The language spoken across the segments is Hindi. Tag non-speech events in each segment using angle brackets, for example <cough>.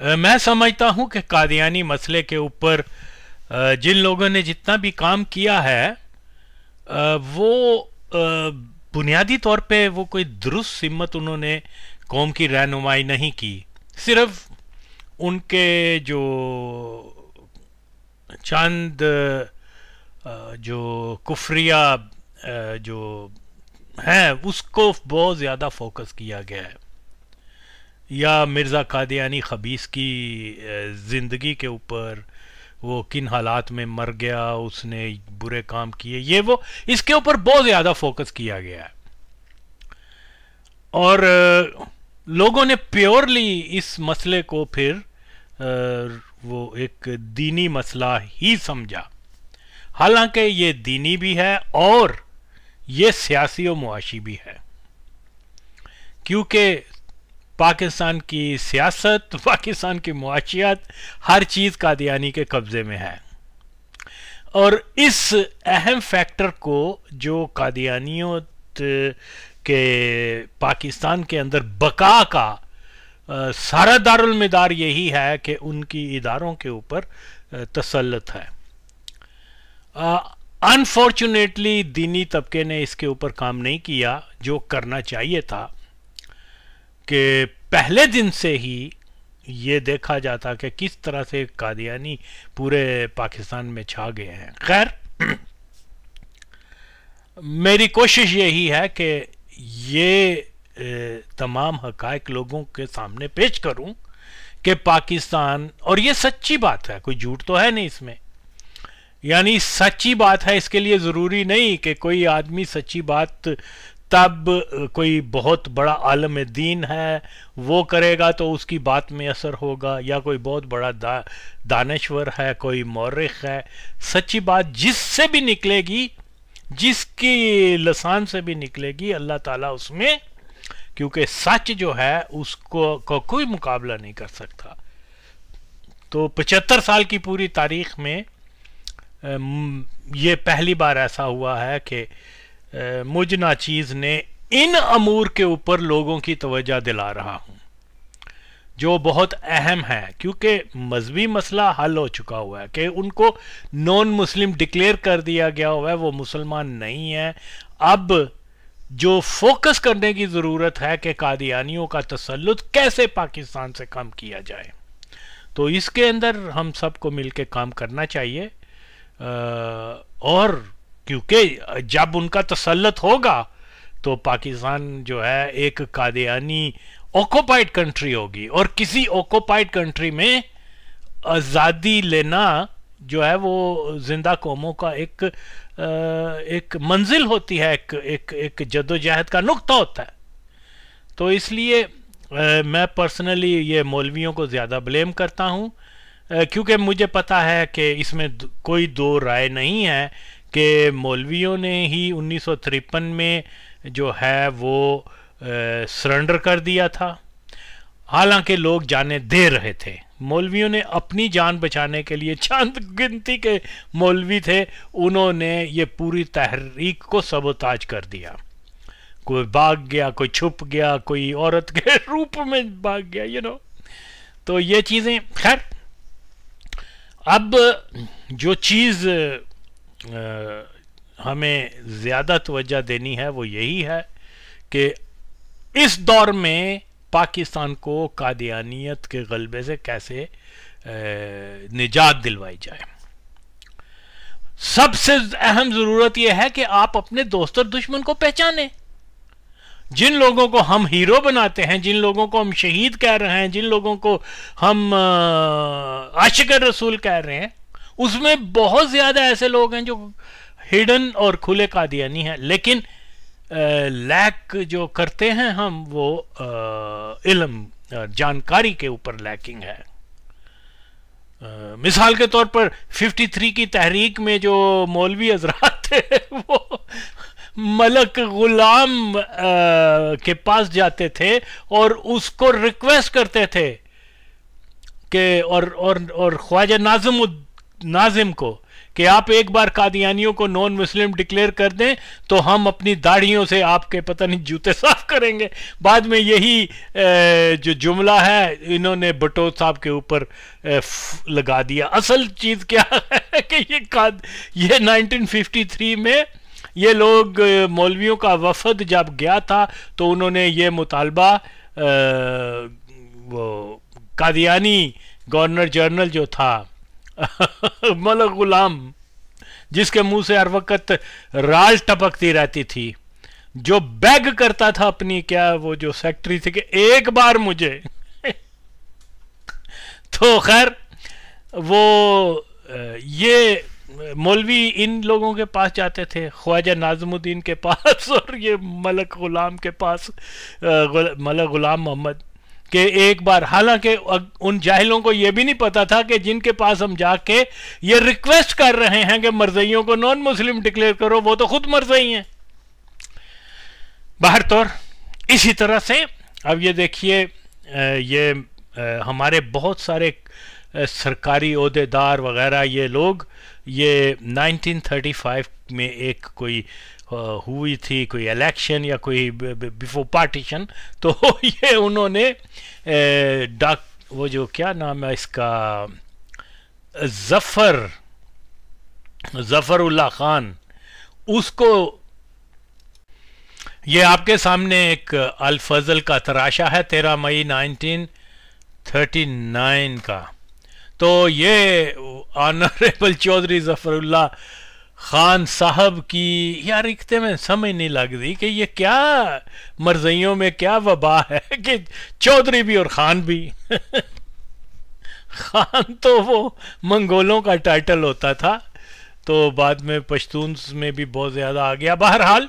मैं समझता हूं कि कादियानी मसले के ऊपर जिन लोगों ने जितना भी काम किया है वो बुनियादी तौर पे वो कोई दुरुस्त हिम्मत उन्होंने कौम की रहनुमाई नहीं की सिर्फ उनके जो चंद जो कुफरिया जो हैं उसको बहुत ज़्यादा फोकस किया गया है या मिर्ज़ा कादियानी खबीस की ज़िंदगी के ऊपर वो किन हालात में मर गया उसने बुरे काम किए ये वो इसके ऊपर बहुत ज़्यादा फोकस किया गया है और लोगों ने प्योरली इस मसले को फिर वो एक दीनी मसला ही समझा हालांकि ये दीनी भी है और ये सियासी और मुआशी भी है क्योंकि पाकिस्तान की सियासत <laughs> पाकिस्तान की मुआशियात हर चीज़ कादियानी के कब्ज़े में है और इस अहम फैक्टर को जो कादियानियत के पाकिस्तान के अंदर बका का आ, सारा दारदार यही है कि उनकी इदारों के ऊपर तसलत है अनफॉर्चुनेटली दीनी तबके ने इसके ऊपर काम नहीं किया जो करना चाहिए था कि पहले दिन से ही ये देखा जाता कि किस तरह से कादियानी पूरे पाकिस्तान में छा गए हैं खैर मेरी कोशिश यही है कि ये तमाम हकायक लोगों के सामने पेश करूं कि पाकिस्तान और ये सच्ची बात है कोई झूठ तो है नहीं इसमें यानी सच्ची बात है इसके लिए ज़रूरी नहीं कि कोई आदमी सच्ची बात तब कोई बहुत बड़ा आलम दीन है वो करेगा तो उसकी बात में असर होगा या कोई बहुत बड़ा दा, दानश्वर है कोई मौरख है सच्ची बात जिससे भी निकलेगी जिसकी लसान से भी निकलेगी अल्लाह ताला उसमें क्योंकि सच जो है उसको को कोई मुकाबला नहीं कर सकता तो पचहत्तर साल की पूरी तारीख में ये पहली बार ऐसा हुआ है कि मुझ नाचीज ने इन अमूर के ऊपर लोगों की तवज्जा दिला रहा हूं जो बहुत अहम है क्योंकि मजहबी मसला हल हो चुका हुआ है कि उनको नॉन मुस्लिम डिक्लेयर कर दिया गया हुआ है वो मुसलमान नहीं है अब जो फोकस करने की ज़रूरत है कि कादियानियों का तसलुत कैसे पाकिस्तान से कम किया जाए तो इसके अंदर हम सबको मिलकर काम करना चाहिए और क्योंकि जब उनका तसलत होगा तो पाकिस्तान जो है एक कादयानी ऑक्योपाइड कंट्री होगी और किसी ऑक्योपाइड कंट्री में आज़ादी लेना जो है वो जिंदा कौमों का एक एक मंजिल होती है एक एक एक जदोजहद का नुक्ता होता है तो इसलिए मैं पर्सनली ये मौलवियों को ज़्यादा ब्लेम करता हूँ क्योंकि मुझे पता है कि इसमें कोई दो राय नहीं है कि मौलवियों ने ही उन्नीस में जो है वो सरेंडर कर दिया था हालांकि लोग जाने दे रहे थे मौलवियों ने अपनी जान बचाने के लिए चंद गिनती के मौलवी थे उन्होंने ये पूरी तहरीक को सबोताज कर दिया कोई भाग गया कोई छुप गया कोई औरत के <laughs> रूप में भाग गया यू you नो know? तो ये चीज़ें खैर अब जो चीज़ हमें ज़्यादा तोज्जा देनी है वो यही है कि इस दौर में पाकिस्तान को कादियानियत के गलबे से कैसे निजात दिलवाई जाए सबसे अहम ज़रूरत यह है कि आप अपने दोस्त और दुश्मन को पहचाने जिन लोगों को हम हीरो बनाते हैं जिन लोगों को हम शहीद कह रहे हैं जिन लोगों को हम आशिक रसूल कह रहे हैं उसमें बहुत ज्यादा ऐसे लोग हैं जो हिडन और खुले कादियानी है लेकिन लैक जो करते हैं हम वो आ, इलम जानकारी के ऊपर लैकिंग है आ, मिसाल के तौर पर 53 की तहरीक में जो मौलवी हजरात थे <laughs> वो मलक गुलाम आ, के पास जाते थे और उसको रिक्वेस्ट करते थे के और और और ख्वाजा नाजमुद्दीन नाजिम को कि आप एक बार कादियानियों को नॉन मुस्लिम डिक्लेयर कर दें तो हम अपनी दाढ़ियों से आपके पता नहीं जूते साफ करेंगे बाद में यही जो जुमला है इन्होंने बटोत साहब के ऊपर लगा दिया असल चीज़ क्या है कि ये काद ये 1953 में ये लोग मौलवियों का वफद जब गया था तो उन्होंने ये मुतालबा वो कादियानी गवर्नर जनरल जो था <laughs> मल गुलाम जिसके मुंह से हर वक्त राज टपकती रहती थी जो बैग करता था अपनी क्या वो जो सेक्रेटरी थी कि एक बार मुझे <laughs> तो खैर वो ये मौलवी इन लोगों के पास जाते थे ख्वाजा नाजमुद्दीन के पास <laughs> और ये मलक गुलाम के पास मलक गुलाम मोहम्मद कि एक बार हालांकि उन जाहिलों को यह भी नहीं पता था कि जिनके पास हम जाके ये रिक्वेस्ट कर रहे हैं कि मर्जियों को नॉन मुस्लिम डिक्लेयर करो वो तो खुद मर्जई हैं बाहर तौर इसी तरह से अब ये देखिए ये हमारे बहुत सारे सरकारी अहदेदार वगैरह ये लोग ये 1935 में एक कोई हुई थी कोई इलेक्शन या कोई बिफोर पार्टीशन <laughs> तो ये उन्होंने डाक वो जो क्या नाम है इसका जफ़र जफ़रुल्ला ख़ान उसको ये आपके सामने एक अलफजल का तराशा है तेरह मई 1939 का तो ये ऑनरेबल चौधरी जफ़रुल्ला खान साहब की यार रिखते तो में समझ नहीं लग रही कि ये क्या मर्जियों में क्या वबा है <laughs> कि चौधरी भी और खान भी <laughs> खान तो वो मंगोलों का टाइटल होता था तो बाद में पश्तून में भी बहुत ज़्यादा आ गया बहरहाल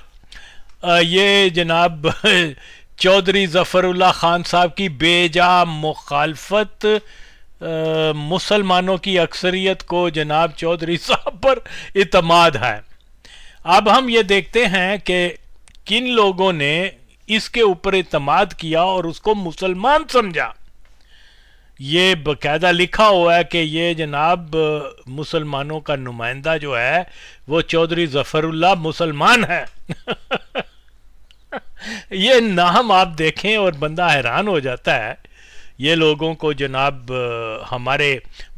ये जनाब <laughs> चौधरी जफरुल्ला खान साहब की बेजा मुखालफत मुसलमानों की अक्सरियत को जनाब चौधरी साहब पर इतमाद है अब हम ये देखते हैं कि किन लोगों ने इसके ऊपर इतमाद किया और उसको मुसलमान समझा ये बकायदा लिखा हुआ है कि ये जनाब मुसलमानों का नुमाइंदा जो है वो चौधरी जफरुल्ला मुसलमान है <laughs> ये नाम आप देखें और बंदा हैरान हो जाता है ये लोगों को जनाब हमारे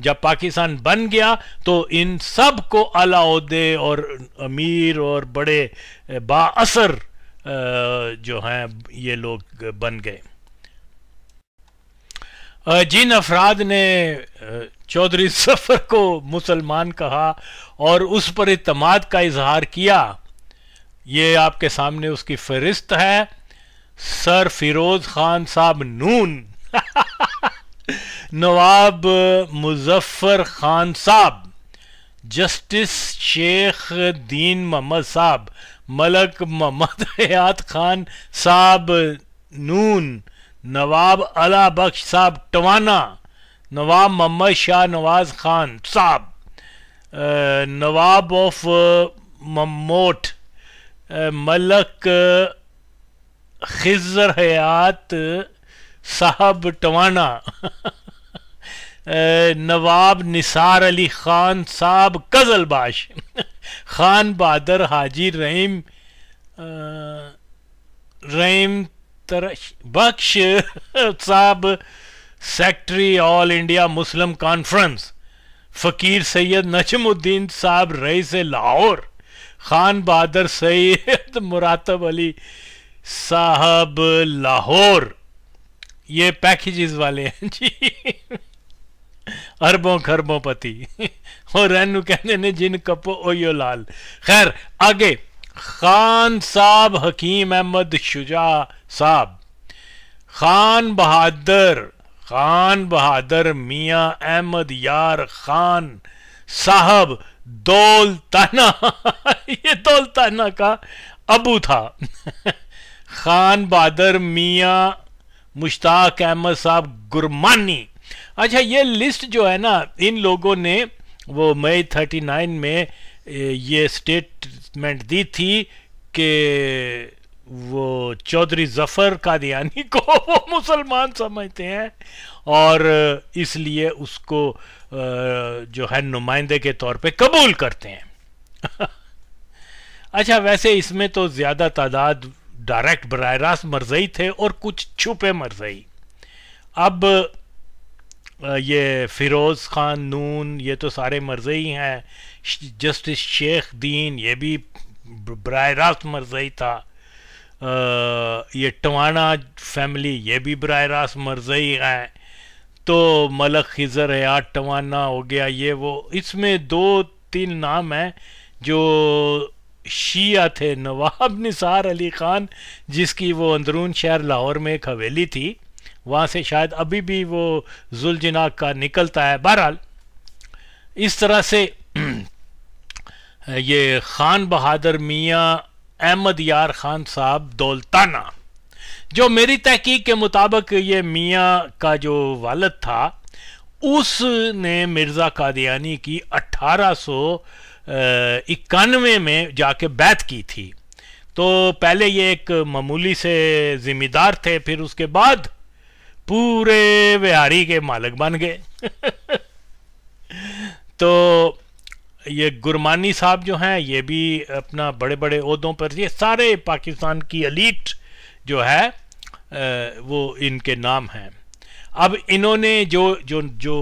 जब पाकिस्तान बन गया तो इन सब को अलाउदे और अमीर और बड़े बासर जो हैं ये लोग बन गए जिन अफराद ने चौधरी सफ़र को मुसलमान कहा और उस पर इतमाद का इजहार किया ये आपके सामने उसकी फहरिस्त है सर फिरोज़ खान साहब नून नवाब मुजफ्फर खान साहब जस्टिस शेख दीन मोहम्मद साहब मलक मोहम्मद <laughs> हयात खान साहब नून नवाब अला बख्श साहब टवाना नवाब मोहम्मद शाह नवाज खान साहब नवाब ऑफ ममोट मलक खिजर हयात साहब टवाना <laughs> नवाब निसार अली खान साहब कजलबाश <laughs> खान बहादुर हाजी रहीम रहीम तरश Bakhsh <laughs> Sahab secretary all India Muslim conference Faqir Syed Najmuddin Sahab Rais Lahore Khan Bahadur Syed Maratib Ali Sahab Lahore ये पैकेजेस वाले हैं जी अरबों खरबों पति और एनू कहने ने जिन कपो ओयो लाल खैर आगे खान साहब हकीम अहमद शुजा साहब खान बहादुर खान बहादुर मियां अहमद यार खान साहब दौलताना ये दौलताना का अबू था खान बहादुर मियां मुश्ताक अहमद साहब गुरमानी अच्छा ये लिस्ट जो है ना इन लोगों ने वो मई 39 में ये स्टेटमेंट दी थी कि वो चौधरी जफर कादियानी को <laughs> वो मुसलमान समझते हैं और इसलिए उसको जो है नुमाइंदे के तौर पे कबूल करते हैं <laughs> अच्छा वैसे इसमें तो ज़्यादा तादाद डायरेक्ट बर रास्त मरजई थे और कुछ छुपे मरजई अब ये फिरोज़ खान नून ये तो सारे मरजई हैं जस्टिस शेख दीन ये भी बर रास्त मरजई था आ, ये टवाना फैमिली ये भी बर रास्त मरजई हैं तो मलक खिजर है आठ टवाना हो गया ये वो इसमें दो तीन नाम हैं जो शिया थे नवाब निसार अली ख़ान जिसकी वो अंदरून शहर लाहौर में एक हवेली थी वहाँ से शायद अभी भी वो जुलजनाक का निकलता है बहरहाल इस तरह से <clears throat> ये ख़ान बहादुर मियाँ अहमद यार ख़ान साहब दौलताना जो मेरी तहकीक के मुताबिक ये मियाँ का जो वालद था उसने मिर्ज़ा कादियानी की अट्ठारह सौ इक्यानवे में जाके बैत की थी तो पहले ये एक मामूली से जिम्मेदार थे फिर उसके बाद पूरे बिहारी के मालिक बन गए <laughs> तो ये गुरमानी साहब जो हैं ये भी अपना बड़े बड़े उहदों पर ये सारे पाकिस्तान की अलीट जो है वो इनके नाम हैं अब इन्होंने जो जो जो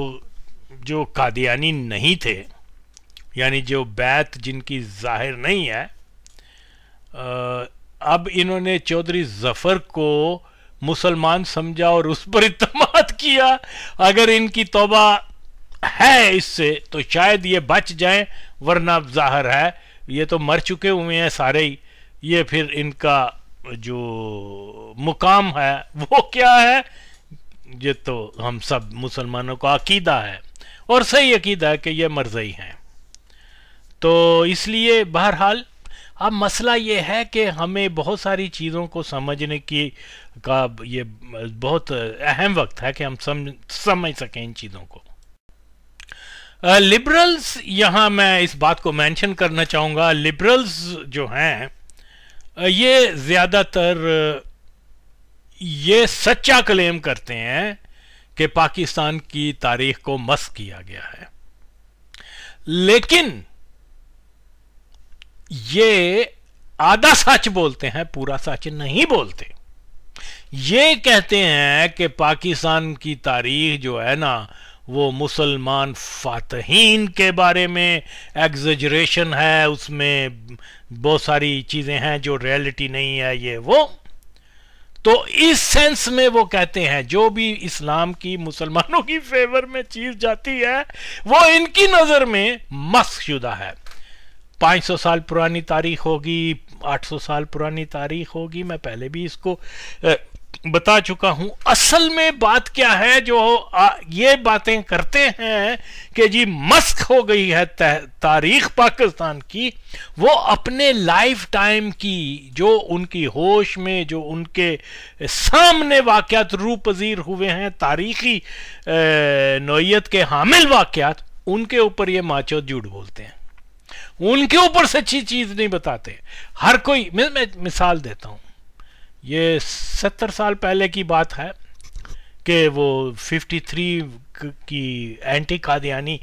जो कादियानी नहीं थे यानी जो बैत जिनकी जाहिर नहीं है अब इन्होंने चौधरी जफर को मुसलमान समझा और उस पर इतमाद किया अगर इनकी तोबा है इससे तो शायद ये बच जाए वरना जाहिर है ये तो मर चुके हुए हैं सारे ही ये फिर इनका जो मुकाम है वो क्या है ये तो हम सब मुसलमानों का अकीदा है और सही अकीदा है कि ये मर्जई हैं तो इसलिए बहरहाल अब मसला ये है कि हमें बहुत सारी चीज़ों को समझने की का ये बहुत अहम वक्त है कि हम समझ समझ सकें इन चीज़ों को लिबरल्स यहाँ मैं इस बात को मेंशन करना चाहूँगा लिबरल्स जो हैं ये ज़्यादातर ये सच्चा क्लेम करते हैं कि पाकिस्तान की तारीख को मस किया गया है लेकिन ये आधा सच बोलते हैं पूरा सच नहीं बोलते ये कहते हैं कि पाकिस्तान की तारीख जो है ना वो मुसलमान फातहीन के बारे में एग्जरेशन है उसमें बहुत सारी चीज़ें हैं जो रियलिटी नहीं है ये वो तो इस सेंस में वो कहते हैं जो भी इस्लाम की मुसलमानों की फेवर में चीज जाती है वो इनकी नज़र में मस्कशुदा है 500 साल पुरानी तारीख होगी 800 साल पुरानी तारीख होगी मैं पहले भी इसको बता चुका हूं असल में बात क्या है जो ये बातें करते हैं कि जी मस्क हो गई है तारीख पाकिस्तान की वो अपने लाइफ टाइम की जो उनकी होश में जो उनके सामने वाक़त रू पजीर हुए हैं तारीखी नोयत के हामिल वाक़ात उनके ऊपर ये माचो जूठ बोलते हैं उनके ऊपर सच्ची चीज नहीं बताते हर कोई मैं, मैं मिसाल देता हूं ये सत्तर साल पहले की बात है कि वो फिफ्टी थ्री की एंटी कादियानी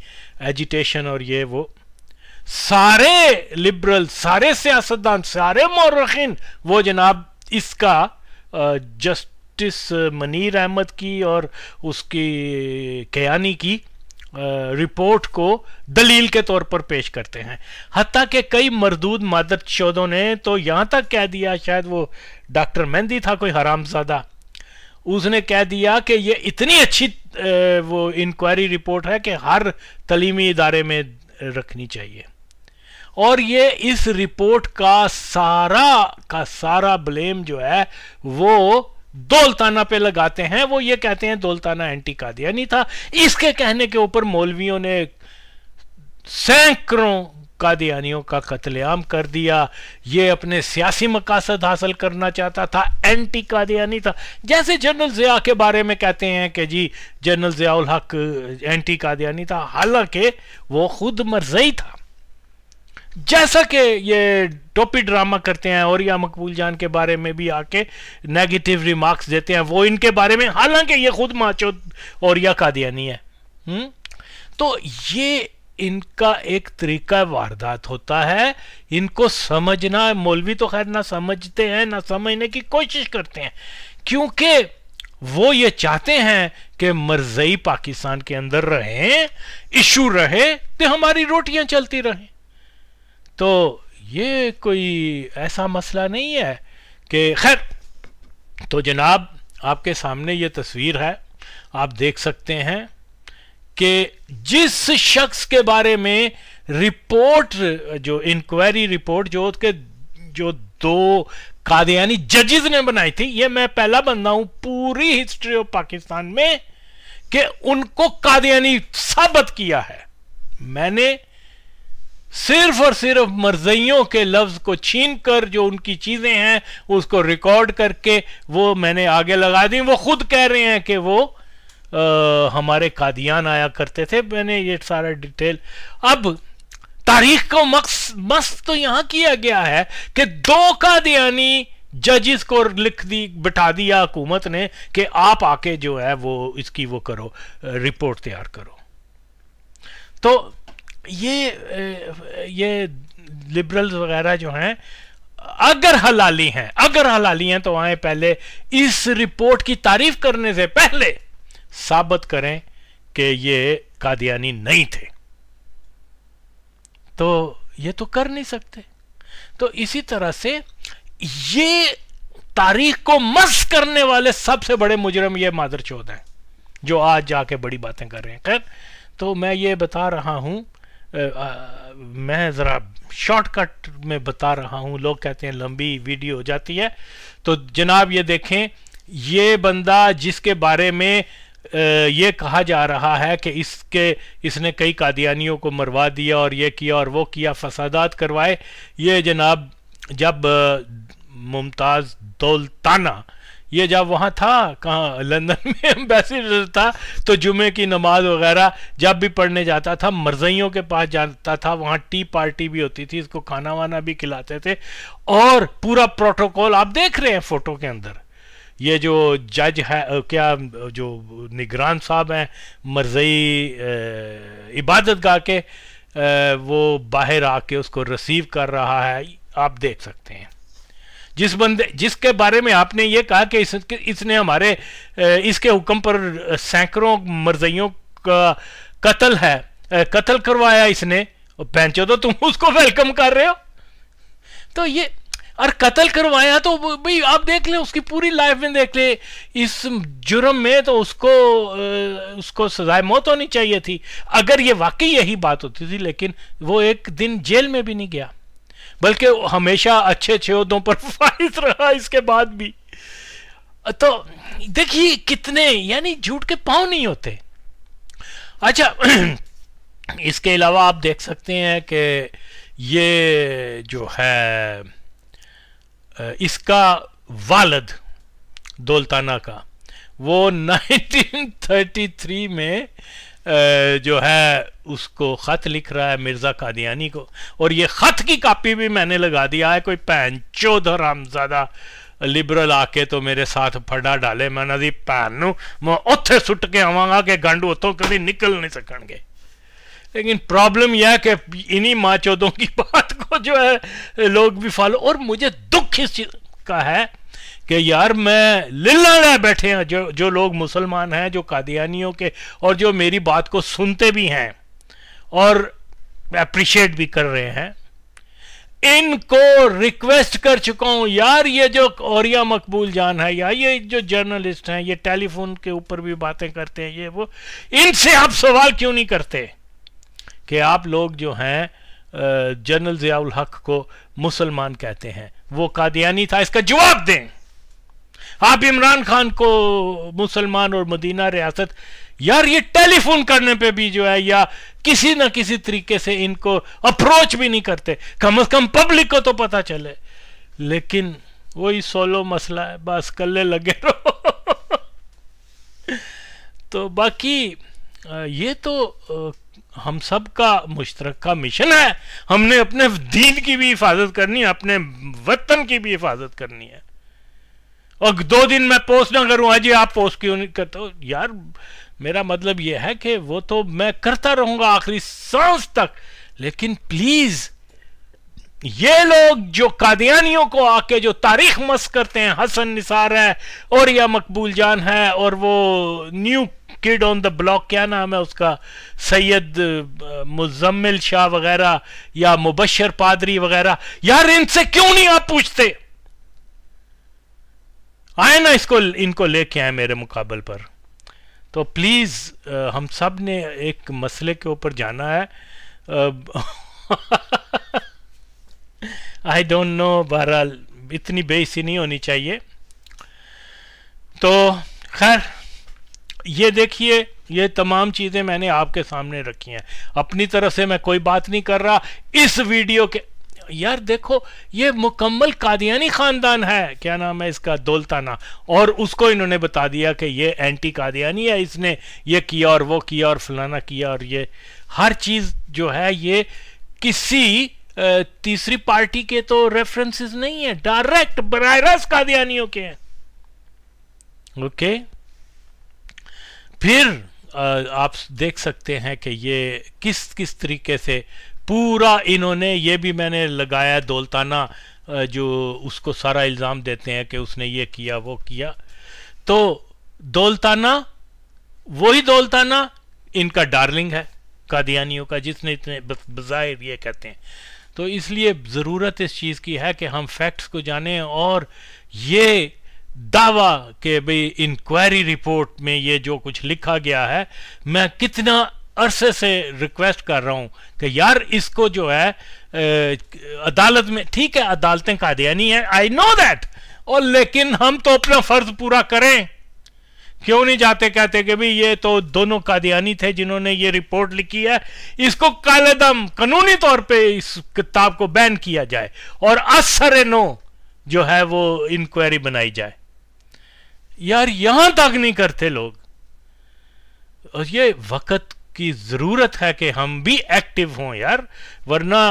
एजिटेशन और ये वो सारे लिबरल सारे सियासतदान सारे मौरखिन वो जनाब इसका जस्टिस मनीर अहमद की और उसकी कयानी की रिपोर्ट को दलील के तौर पर पेश करते हैं हती के कई मरदूद मादर चौधों ने तो यहाँ तक कह दिया शायद वो डॉक्टर मेहंदी था कोई हरामजादा उसने कह दिया कि ये इतनी अच्छी वो इंक्वायरी रिपोर्ट है कि हर तलीमी इदारे में रखनी चाहिए और ये इस रिपोर्ट का सारा का सारा ब्लेम जो है वो दौलताना पे लगाते हैं वो ये कहते हैं दौलताना एंटी कादियानी था इसके कहने के ऊपर मौलवियों ने सैकड़ों कादियानियों का कत्लेआम कर दिया ये अपने सियासी मकासद हासिल करना चाहता था एंटी कादियानी था जैसे जनरल ज़िया के बारे में कहते हैं कि जी जनरल ज़ियाउल हक एंटी कादियानी था हालांकि वो खुद मरजई था जैसा कि ये टोपी ड्रामा करते हैं और या मकबूल जान के बारे में भी आके नेगेटिव रिमार्क्स देते हैं वो इनके बारे में हालांकि ये खुद माचो और या नहीं है हुँ? हम्म? तो ये इनका एक तरीका वारदात होता है इनको समझना मौलवी तो खैर ना समझते हैं ना समझने की कोशिश करते हैं क्योंकि वो ये चाहते हैं कि मर्जई पाकिस्तान के अंदर रहें इशू रहे तो हमारी रोटियां चलती रहें तो ये कोई ऐसा मसला नहीं है कि खैर तो जनाब आपके सामने ये तस्वीर है आप देख सकते हैं कि जिस शख्स के बारे में रिपोर्ट जो इंक्वायरी रिपोर्ट जो उसके जो दो कादयानी जजेस ने बनाई थी ये मैं पहला बंदा हूं पूरी हिस्ट्री ऑफ पाकिस्तान में कि उनको कादयानी साबित किया है मैंने सिर्फ और सिर्फ मर्जियों के लफ्ज को छीन कर जो उनकी चीजें हैं उसको रिकॉर्ड करके वो मैंने आगे लगा दी वो खुद कह रहे हैं कि वो आ, हमारे कादियान आया करते थे मैंने ये सारा डिटेल अब तारीख को मक्स मस्त तो यहां किया गया है कि दो कादियानी जजिस को लिख दी बिठा दिया हुकूमत ने कि आप आके जो है वो इसकी वो करो रिपोर्ट तैयार करो तो ये ये लिबरल्स वगैरह जो हैं अगर हलाली हैं अगर हलाली हैं तो आए पहले इस रिपोर्ट की तारीफ करने से पहले साबित करें कि ये कादियानी नहीं थे तो ये तो कर नहीं सकते तो इसी तरह से ये तारीख को मस करने वाले सबसे बड़े मुजरम ये मादर चौध हैं जो आज जाके बड़ी बातें कर रहे हैं खैर तो मैं ये बता रहा हूं मैं ज़रा शॉर्टकट में बता रहा हूँ लोग कहते हैं लंबी वीडियो हो जाती है तो जनाब ये देखें ये बंदा जिसके बारे में ये कहा जा रहा है कि इसके इसने कई कादियानियों को मरवा दिया और ये किया और वो किया फसादात करवाए ये जनाब जब मुमताज़ दौलताना ये जब वहाँ था कहाँ लंदन में एम्बेसडर था तो जुमे की नमाज वगैरह जब भी पढ़ने जाता था मरजियों के पास जाता था वहाँ टी पार्टी भी होती थी इसको खाना वाना भी खिलाते थे और पूरा प्रोटोकॉल आप देख रहे हैं फोटो के अंदर ये जो जज है क्या जो निगरान साहब हैं मरजई इबादत गाह के वो बाहर आके उसको रिसीव कर रहा है आप देख सकते हैं जिस बंदे जिसके बारे में आपने ये कहा कि इस, इसने हमारे इसके हुक्म पर सैकड़ों मर्जियों का कत्ल है कत्ल करवाया इसने पहचो तो तुम उसको वेलकम कर रहे हो तो ये और कत्ल करवाया तो भाई आप देख ले उसकी पूरी लाइफ में देख ले इस जुर्म में तो उसको उसको सजाए मौत होनी चाहिए थी अगर ये वाकई यही बात होती थी लेकिन वो एक दिन जेल में भी नहीं गया बल्कि हमेशा अच्छे उहदों पर <laughs> फाइज रहा इसके बाद भी तो देखिए कितने यानी झूठ के पाँव नहीं होते अच्छा <clears throat> इसके अलावा आप देख सकते हैं कि ये जो है इसका वालद दौलताना का वो 1933 <laughs> में जो है उसको ख़त लिख रहा है मिर्ज़ा कादियानी को और ये ख़त की कापी भी मैंने लगा दिया है कोई पैन और हमजादा ज्यादा लिबरल आके तो मेरे साथ ਫੜਾ डाले मैं ਉਹਨਾਂ ਦੀ ਭੈਣ ਨੂੰ ਮੈਂ ਉੱਥੇ ਸੁੱਟ ਕੇ ਆਵਾਂਗਾ ਕਿ ਗੰਡ ਉਤੋਂ ਕਦੀ ਨਿਕਲ लेकिन प्रॉब्लम यह है कि इन्हीं माँ चौदों की <laughs> बात को जो है लोग भी फॉलो और मुझे दुख इस चीज़ का है कि यार मैं लिल्लाड़ा बैठे हैं जो जो लोग मुसलमान हैं जो कादियानियों के और जो मेरी बात को सुनते भी हैं और अप्रिशिएट भी कर रहे हैं इनको रिक्वेस्ट कर चुका हूं यार ये जो औरिया मकबूल जान है या ये जो जर्नलिस्ट हैं ये टेलीफोन के ऊपर भी बातें करते हैं ये वो इनसे आप सवाल क्यों नहीं करते कि आप लोग जो हैं जनरल जियाउल हक को मुसलमान कहते हैं वो कादियानी था इसका जवाब दें आप इमरान खान को मुसलमान और मदीना रियासत यार ये टेलीफोन करने पे भी जो है या किसी ना किसी तरीके से इनको अप्रोच भी नहीं करते कम से कम पब्लिक को तो पता चले लेकिन वही सोलो मसला है बस कल्ले लगे रहो <laughs> तो बाकी ये तो हम सब का मुश्तर का मिशन है हमने अपने दीन की भी हिफाजत करनी है अपने वतन की भी हिफाजत करनी है और दो दिन मैं पोस्ट ना करूं अजय हाँ आप पोस्ट क्यों नहीं करते यार मेरा मतलब यह है कि वो तो मैं करता रहूंगा आखिरी सांस तक लेकिन प्लीज ये लोग जो कादियानियों को आके जो तारीख मस करते हैं हसन निसार है और या मकबूल जान है और वो new kid on the block क्या नाम है उसका सैयद मुजम्मिल शाह वगैरह या मुबशर पादरी वगैरह यार इनसे क्यों नहीं आप पूछते आए ना इसको इनको लेके आए मेरे मुकाबल पर तो प्लीज़ uh, हम सब ने एक मसले के ऊपर जाना है आई डोंट नो बहरहाल इतनी बेसी नहीं होनी चाहिए तो खैर ये देखिए ये तमाम चीज़ें मैंने आपके सामने रखी हैं अपनी तरफ से मैं कोई बात नहीं कर रहा इस वीडियो के यार देखो ये मुकम्मल कादियानी खानदान है क्या नाम है इसका दौलताना और उसको इन्होंने बता दिया कि ये एंटी कादियानी है इसने ये किया और वो किया और फलाना किया और ये हर चीज़ जो है ये किसी तीसरी पार्टी के तो रेफरेंसेस नहीं है डायरेक्ट बरस कादियानियों के हैं ओके फिर आप देख सकते हैं कि ये किस किस तरीके से पूरा इन्होंने ये भी मैंने लगाया दौलताना जो उसको सारा इल्ज़ाम देते हैं कि उसने ये किया वो किया तो दौलताना वही दौलताना इनका डार्लिंग है कादियानियों का जिसने इतने बज़ाहिर ये कहते हैं तो इसलिए ज़रूरत इस चीज़ की है कि हम फैक्ट्स को जाने और ये दावा कि भाई इंक्वायरी रिपोर्ट में ये जो कुछ लिखा गया है मैं कितना अरसे से रिक्वेस्ट कर रहा हूँ कि यार इसको जो है अदालत में ठीक है अदालतें नहीं है आई नो दैट और लेकिन हम तो अपना फर्ज पूरा करें क्यों नहीं जाते कहते कि भाई ये तो दोनों कादियानी थे जिन्होंने ये रिपोर्ट लिखी है इसको कालेदम कानूनी तौर पे इस किताब को बैन किया जाए और असर नो जो है वो इंक्वायरी बनाई जाए यार यहां तक नहीं करते लोग और ये वक्त की ज़रूरत है कि हम भी एक्टिव हों यार वरना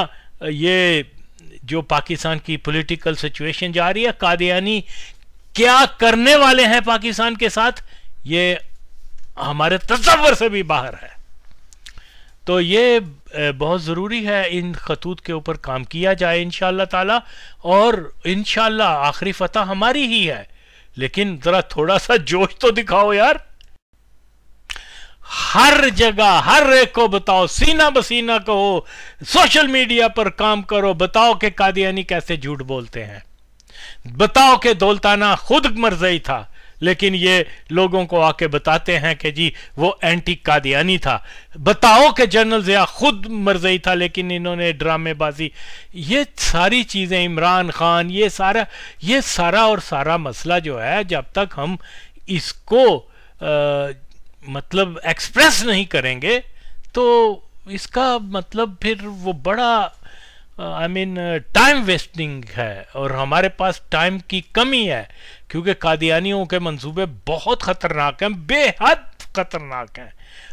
ये जो पाकिस्तान की पॉलिटिकल सिचुएशन जा रही है कादियानी क्या करने वाले हैं पाकिस्तान के साथ ये हमारे तस्वर से भी बाहर है तो ये बहुत ज़रूरी है इन खतूत के ऊपर काम किया जाए इन ताला और इन आखिरी फतह हमारी ही है लेकिन ज़रा थोड़ा सा जोश तो दिखाओ यार हर जगह हर एक को बताओ सीना बसीना कहो सोशल मीडिया पर काम करो बताओ कि कादियानी कैसे झूठ बोलते हैं बताओ कि दौलताना खुद मर्जई था लेकिन ये लोगों को आके बताते हैं कि जी वो एंटी कादियानी था बताओ कि जनरल ज़िया खुद मर्जई था लेकिन इन्होंने ड्रामेबाजी ये सारी चीज़ें इमरान खान ये सारा ये सारा और सारा मसला जो है जब तक हम इसको आ, मतलब एक्सप्रेस नहीं करेंगे तो इसका मतलब फिर वो बड़ा आई मीन टाइम वेस्टिंग है और हमारे पास टाइम की कमी है क्योंकि कादियानियों के मंसूबे बहुत ख़तरनाक हैं बेहद ख़तरनाक हैं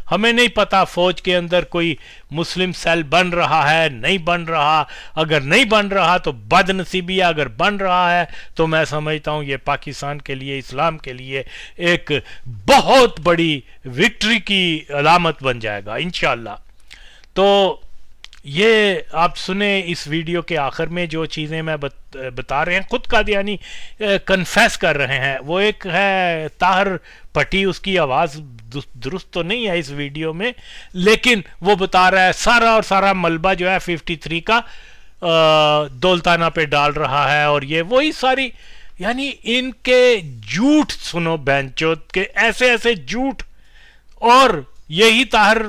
हमें नहीं पता फौज के अंदर कोई मुस्लिम सेल बन रहा है नहीं बन रहा अगर नहीं बन रहा तो बदनसीबी अगर बन रहा है तो मैं समझता हूं ये पाकिस्तान के लिए इस्लाम के लिए एक बहुत बड़ी विक्ट्री की अलामत बन जाएगा इनशाला तो ये आप सुने इस वीडियो के आखिर में जो चीज़ें मैं बत, बता रहे हैं खुद कादियानी तो कन्फेस कर रहे हैं वो एक है ताहर पटी उसकी आवाज़ दुरुस्त तो नहीं है इस वीडियो में लेकिन वो बता रहा है सारा और सारा मलबा जो है 53 का दौलताना पे डाल रहा है और ये वही सारी यानी इनके झूठ सुनो बैंचोद के ऐसे ऐसे झूठ और यही ताहर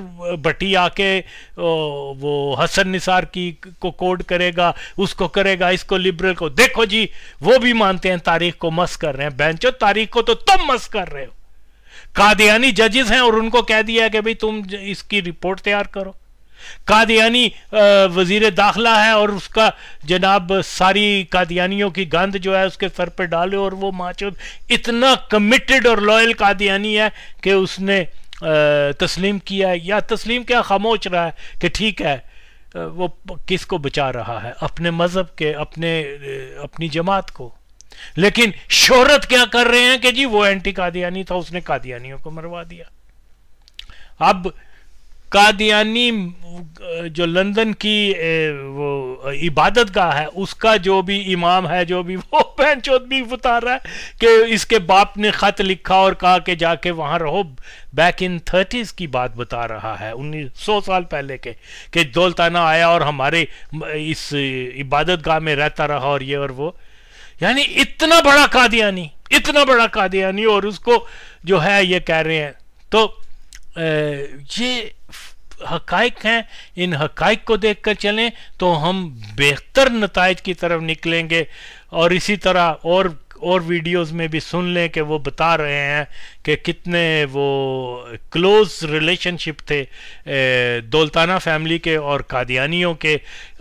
भट्टी आके वो हसन निसार की को कोड करेगा उसको करेगा इसको लिबरल को देखो जी वो भी मानते हैं तारीख को मस कर रहे हैं बेंचो तारीख को तो तुम मस कर रहे हो कादियानी जजेस हैं और उनको कह दिया कि भाई तुम इसकी रिपोर्ट तैयार करो कादियानी वजीर दाखिला है और उसका जनाब सारी कादियानियों की गंद जो है उसके सर पर डाले और वो माचो इतना कमिटेड और लॉयल कादियानी है कि उसने तस्लीम किया है या तस्लीम क्या खामोश रहा है कि ठीक है वो किस को बचा रहा है अपने मज़हब के अपने अपनी जमात को लेकिन शोहरत क्या कर रहे हैं कि जी वो एंटी कादियानी था उसने कादियानियों को मरवा दिया अब कादियानी जो लंदन की वो इबादत का है उसका जो भी इमाम है जो भी <laughs> वो बहन चौथ भी बता रहा है कि इसके बाप ने खत लिखा और कहा कि जाके वहाँ रहो बैक इन थर्टीज की बात बता रहा है उन्नीस सौ साल पहले के कि दौलताना आया और हमारे इस इबादत गाह में रहता रहा और ये और वो यानी इतना बड़ा कादियानी इतना बड़ा कादियानी और उसको जो है ये कह रहे हैं तो ये हकाइक हैं इन हकाइक को देख कर चलें तो हम बेहतर नतज की तरफ निकलेंगे और इसी तरह और और वीडियोस में भी सुन लें कि वो बता रहे हैं कि कितने वो क्लोज रिलेशनशिप थे दौलताना फैमिली के और कादियानियों के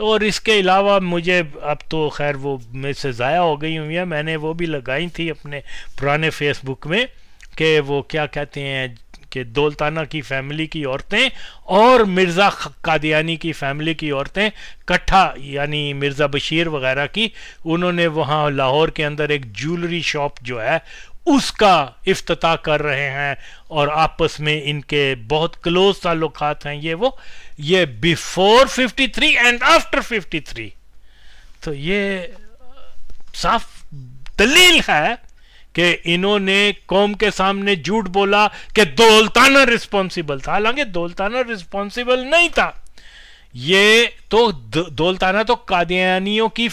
और इसके अलावा मुझे अब तो खैर वो मेरे से ज़ाया हो गई हुई है मैंने वो भी लगाई थी अपने पुराने फेसबुक में कि वो क्या कहते हैं कि दौलताना की फैमिली की औरतें और मिर्ज़ा कादियानी की फैमिली की औरतें कट्ठा यानी मिर्ज़ा बशीर वगैरह की उन्होंने वहाँ लाहौर के अंदर एक ज्वेलरी शॉप जो है उसका अफ्ताह कर रहे हैं और आपस में इनके बहुत क्लोज ताल्लुक हैं ये वो ये बिफोर 53 एंड आफ्टर 53 तो ये साफ दलील है कि इन्होंने कौम के सामने झूठ बोला कि दौलताना रिस्पॉन्सिबल था हालांकि दौलताना रिस्पॉन्सिबल नहीं था ये तो दौलताना तो कादियानियों की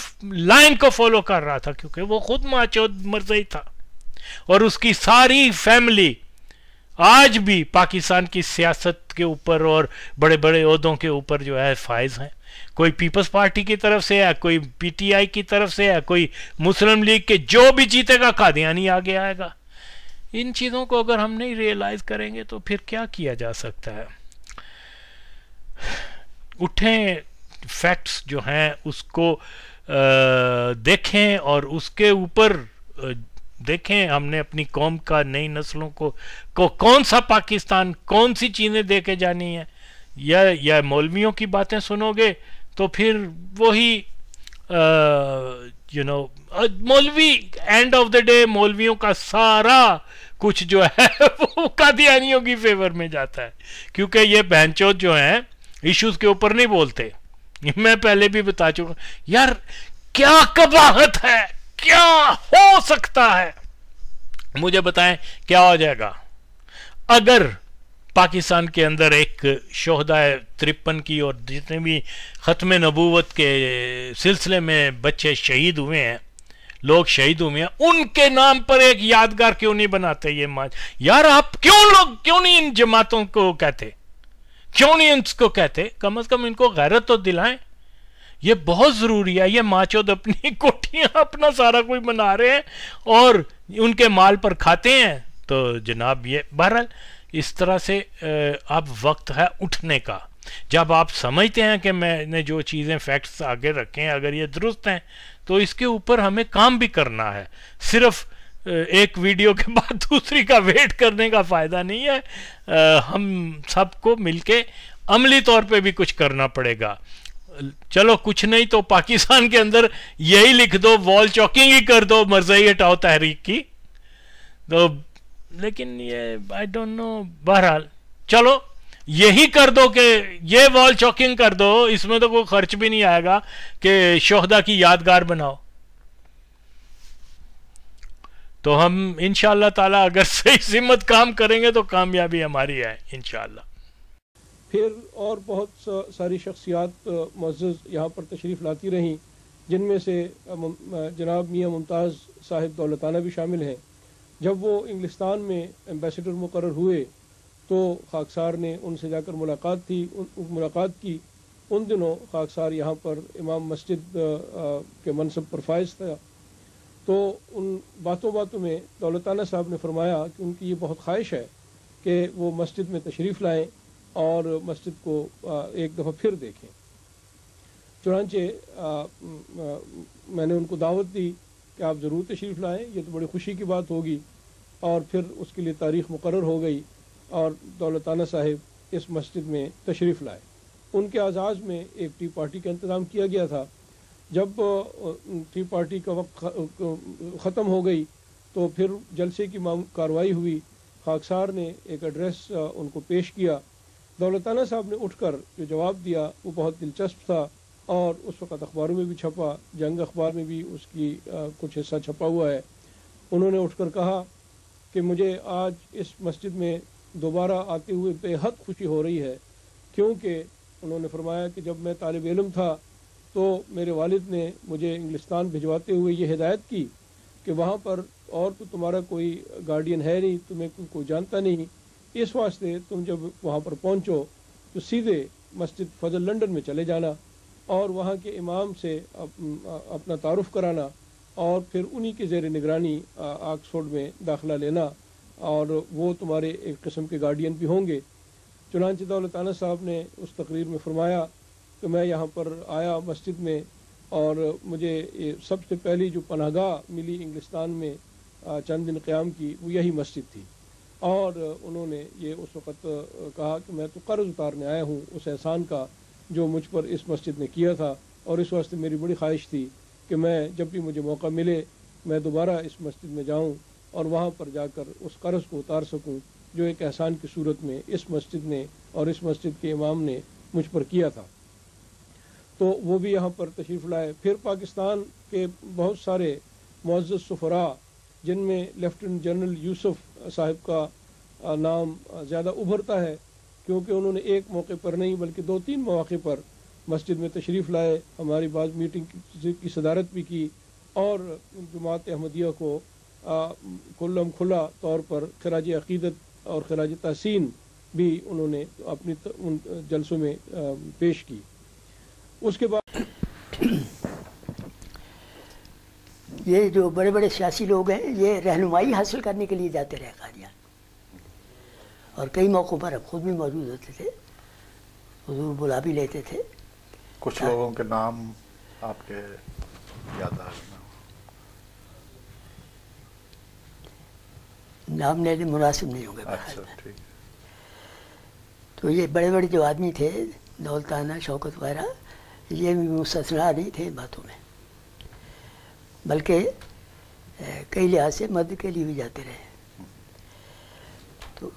लाइन को फॉलो कर रहा था क्योंकि वो खुद माचो मरजई था और उसकी सारी फैमिली आज भी पाकिस्तान की सियासत के ऊपर और बड़े बड़े अहदों के ऊपर जो है फाइज हैं कोई पीपल्स पार्टी की तरफ से है कोई पीटीआई की तरफ से है कोई मुस्लिम लीग के जो भी जीतेगा कादियानी आगे आएगा इन चीज़ों को अगर हम नहीं रियलाइज़ करेंगे तो फिर क्या किया जा सकता है उठें फैक्ट्स जो हैं उसको आ, देखें और उसके ऊपर देखें हमने अपनी कौम का नई नस्लों को को कौन सा पाकिस्तान कौन सी चीज़ें दे के जानी है या या मौलवियों की बातें सुनोगे तो फिर वही यू नो मौलवी एंड ऑफ द डे मौलवियों का सारा कुछ जो है <laughs> वो कादियानियों की फेवर में जाता है क्योंकि ये बहनचो जो हैं इश्यूज के ऊपर नहीं बोलते मैं पहले भी बता चुका यार क्या कबाहत है क्या हो सकता है मुझे बताएं क्या हो जाएगा अगर पाकिस्तान के अंदर एक शहदा त्रिपन की और जितने भी ख़त्म नबूवत के सिलसिले में बच्चे शहीद हुए हैं लोग शहीद हुए हैं उनके नाम पर एक यादगार क्यों नहीं बनाते ये माच यार आप क्यों लोग क्यों नहीं इन जमातों को कहते क्यों नहीं इनको कहते कम अज कम इनको गैरत तो दिलाएं ये बहुत ज़रूरी है ये माचोद अपनी <laughs> कोठियां अपना सारा कोई बना रहे हैं और उनके माल पर खाते हैं तो जनाब ये बहरहाल इस तरह से अब वक्त है उठने का जब आप समझते हैं कि मैंने जो चीज़ें फैक्ट्स आगे रखे हैं अगर ये दुरुस्त हैं तो इसके ऊपर हमें काम भी करना है सिर्फ एक वीडियो के बाद <laughs> दूसरी का वेट करने का फ़ायदा नहीं है हम सबको मिलके अमली तौर पे भी कुछ करना पड़ेगा चलो कुछ नहीं तो पाकिस्तान के अंदर यही लिख दो वॉल चौकिंग ही कर दो मरजई हटाओ तहरीक की तो लेकिन ये आई डोंट नो बहरहाल चलो यही कर दो कि ये वॉल चौकिंग कर दो इसमें तो कोई खर्च भी नहीं आएगा कि शोहदा की यादगार बनाओ तो हम इनशाला ताला अगर <laughs> सही सिमत काम करेंगे तो कामयाबी हमारी है इन फिर और बहुत सारी शख्सियात मज़ यहाँ पर तशरीफ़ लाती रहीं जिनमें से जनाब मियाँ मुमताज़ साहिब दौलताना भी शामिल हैं जब वो इंग्लिस्तान में एम्बेसडर मुकर हुए तो खाकसार ने उनसे जाकर मुलाकात थी उन, मुलाकात की उन दिनों खाकसार यहाँ पर इमाम मस्जिद के मनसब पर फायज था तो उन बातों बातों में दौलताना साहब ने फरमाया कि उनकी ये बहुत ख्वाहिश है कि वो मस्जिद में तशरीफ़ लाएँ और मस्जिद को एक दफ़ा फिर देखें चुनाचे मैंने उनको दावत दी कि आप ज़रूर तशरीफ़ लाएँ ये तो बड़ी खुशी की बात होगी और फिर उसके लिए तारीख मुकर हो गई और दौलताना साहिब इस मस्जिद में तशरीफ़ लाए उनके आज़ाज़ में एक टी पार्टी का इंतज़ाम किया गया था जब टी पार्टी का वक्त ख़त्म हो गई तो फिर जलसे की कार्रवाई हुई खाकसार ने एक एड्रेस उनको पेश किया दौलताना साहब ने उठकर जो जवाब दिया वो बहुत दिलचस्प था और उस वक्त अखबारों में भी छपा जंग अखबार में भी उसकी आ, कुछ हिस्सा छपा हुआ है उन्होंने उठकर कहा कि मुझे आज इस मस्जिद में दोबारा आते हुए बेहद खुशी हो रही है क्योंकि उन्होंने फरमाया कि जब मैं तालब इलम था तो मेरे वालिद ने मुझे इंग्लिस्तान भिजवाते हुए ये हिदायत की कि वहाँ पर और तो तुम्हारा कोई गार्डियन है नहीं तुम्हें कोई जानता नहीं इस वास्ते तुम जब वहाँ पर पहुँचो तो सीधे मस्जिद फजल लंदन में चले जाना और वहाँ के इमाम से अप, अपना तारुफ कराना और फिर उन्हीं के जेर निगरानी ऑक्सफोर्ड में दाखिला लेना और वो तुम्हारे एक किस्म के गार्डियन भी होंगे चुनानच दौलताना साहब ने उस तकरीर में फरमाया कि मैं यहाँ पर आया मस्जिद में और मुझे सबसे पहली जो पनाहगाह मिली इंग्लिस्तान में चंद दिन क़्याम की वो यही मस्जिद थी और उन्होंने ये उस वक़्त कहा कि मैं तो कर्ज़ उतारने आया हूँ उस एहसान का जो मुझ पर इस मस्जिद ने किया था और इस वास्ते मेरी बड़ी ख्वाहिश थी कि मैं जब भी मुझे मौका मिले मैं दोबारा इस मस्जिद में जाऊँ और वहाँ पर जाकर उस कर्ज़ को उतार सकूँ जो एक एहसान की सूरत में इस मस्जिद ने और इस मस्जिद के इमाम ने मुझ पर किया था तो वो भी यहाँ पर तशरीफ़ लाए फिर पाकिस्तान के बहुत सारे मुआज़ सफरा जिनमें लेफ्टिनेंट जनरल यूसुफ साहब का नाम ज़्यादा उभरता है क्योंकि उन्होंने एक मौके पर नहीं बल्कि दो तीन मौके पर मस्जिद में तशरीफ़ लाए हमारी बाद मीटिंग की सदारत भी की और जमात अहमदिया को खुल्लम खुला तौर पर खराज अकीदत और खराज तहसीन भी उन्होंने अपनी उन जलसों में पेश की उसके बाद ये जो बड़े बड़े सियासी लोग हैं ये रहनुमाई हासिल करने के लिए जाते रहे कादियान और कई मौक़ों पर अब खुद भी मौजूद होते थे हजूर बुला भी लेते थे कुछ हाँ। लोगों के नाम आपके यादाश्त नाम लेने मुनासिब नहीं होंगे अच्छा, तो ये बड़े बड़े जो आदमी थे दौलताना शौकत वगैरह ये भी मुस्तना नहीं थे बातों में बल्कि कई लिहाज से मर्द के लिए भी जाते रहे तो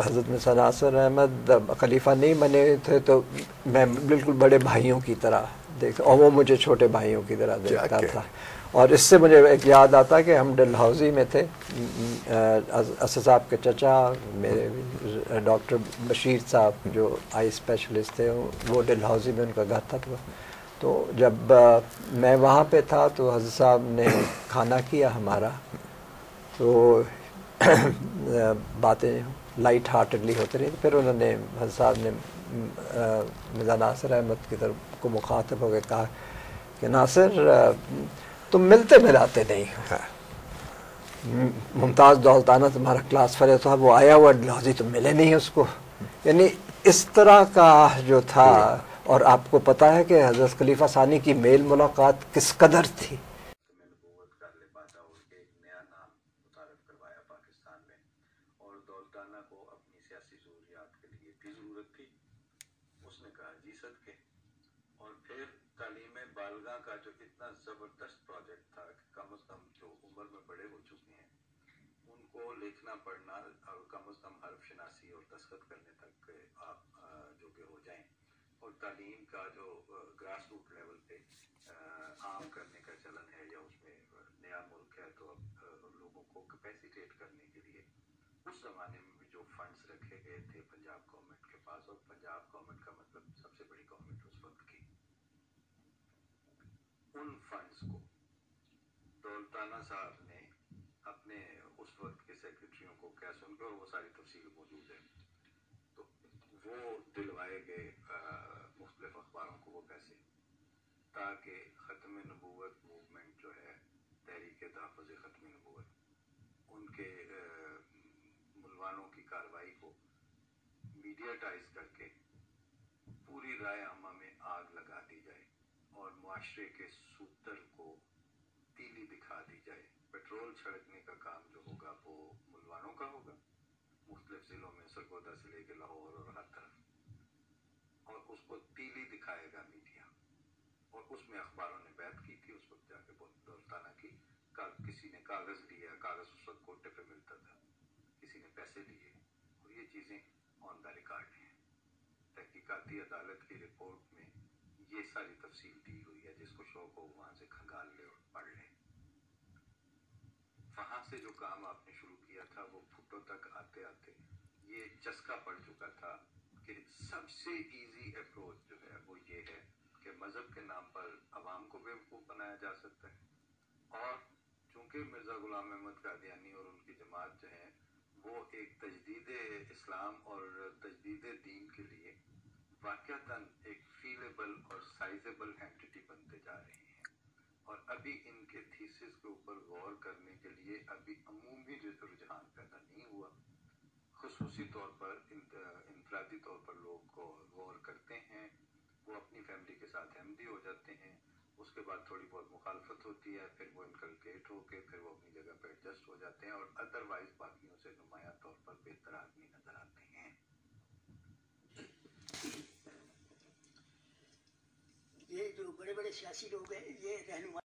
हज़रत मिसान अहमद खलीफा नहीं बने थे तो मैं बिल्कुल बड़े भाइयों की तरह देख और वो मुझे छोटे भाइयों की तरह देखता था और इससे मुझे एक याद आता कि हम डलहौजी में थे अस साहब के चचा मेरे डॉक्टर बशीर साहब जो आई स्पेशलिस्ट थे वो डलहौजी में उनका घर था तो तो जब आ, मैं वहाँ पे था तो हजरत साहब ने खाना किया हमारा तो बातें लाइट हार्टेडली होती रही फिर उन्होंने हजर साहब ने मिजा नासिर अहमद की तरफ को मुखातब होकर कहा कि नासिर तुम मिलते मिलाते नहीं हो हाँ। मुमताज़ दौलताना तुम्हारा क्लास फरे था वो आया हुआ लॉजी तुम मिले नहीं उसको यानी इस तरह का जो था और आपको पता है कि हजरत खलीफा सानी की मेल मुलाकात किस कदर थी तालीम का जो ग्रास रूट लेवल पे आम करने का चलन है या उसमें नया मुल्क है तो अब लोगों को कैपेसिटेट करने के लिए उस ज़माने में भी जो फंड्स रखे गए थे पंजाब गवर्नमेंट के पास और पंजाब गवर्नमेंट का मतलब सबसे बड़ी गवर्नमेंट उस वक्त की उन फंड्स को दौलताना साहब ने अपने उस वक्त के सेक्रेटरियों को क्या सुनकर वो सारी तफसील मौजूद है तो वो दिलवाए गए मुख्तलिफ अखबारों को वो पैसे ताकि ख़त्म नबूत मूवमेंट जो है तहरीक तहफ़ ख़त्म नबूत उनके मुलवानों की कार्रवाई को मीडियाटाइज करके पूरी राय आमा में आग लगा दी जाए और माशरे के सूतर को पीली दिखा दी जाए पेट्रोल छिड़कने का काम जो होगा वो मुलवानों का होगा मुख्तलिफ ज़िलों में सरगोदा से लेकर लाहौर और हर तरफ और उसको पीली दिखाएगा मीडिया और उसमें अखबारों ने बैठ की थी उस वक्त जाके बहुत दोस्ताना की का, किसी ने कागज लिया कागज उस वक्त कोटे पे मिलता था किसी ने पैसे लिए और ये चीजें ऑन द रिकॉर्ड है तहकीकती अदालत की रिपोर्ट में ये सारी तफसील दी हुई है जिसको शौक हो वहां से खंगाल ले और पढ़ ले वहां से जो काम आपने शुरू किया था वो फुटो तक आते आते ये चस्का पड़ चुका था कि सबसे इजी अप्रोच जो है वो ये है कि मज़हब के नाम पर आवाम को बेवकूफ़ बनाया जा सकता है और चूंकि मिर्ज़ा गुलाम अहमद कादियानी और उनकी जमात जो है वो एक तजदीद इस्लाम और तजदीद दीन के लिए वाक़ता एक फीलेबल और साइजेबल एंटिटी बनते जा रही है और अभी इनके थीसिस के ऊपर गौर करने के लिए अभी अमूमी रुझान पैदा नहीं हुआ खसूसी तौर पर इंफरादी तौर पर लोग गौर करते हैं वो अपनी फैमिली के साथ हमदी हो जाते हैं उसके बाद थोड़ी बहुत मुखालफत होती है फिर वो इनकलकेट होकर फिर वो अपनी जगह पर एडजस्ट हो जाते हैं और अदरवाइज बाकी से नुमाया तौर पर बेहतर आदमी नजर आते हैं ये जो बड़े बड़े सियासी लोग हैं ये रहनुमा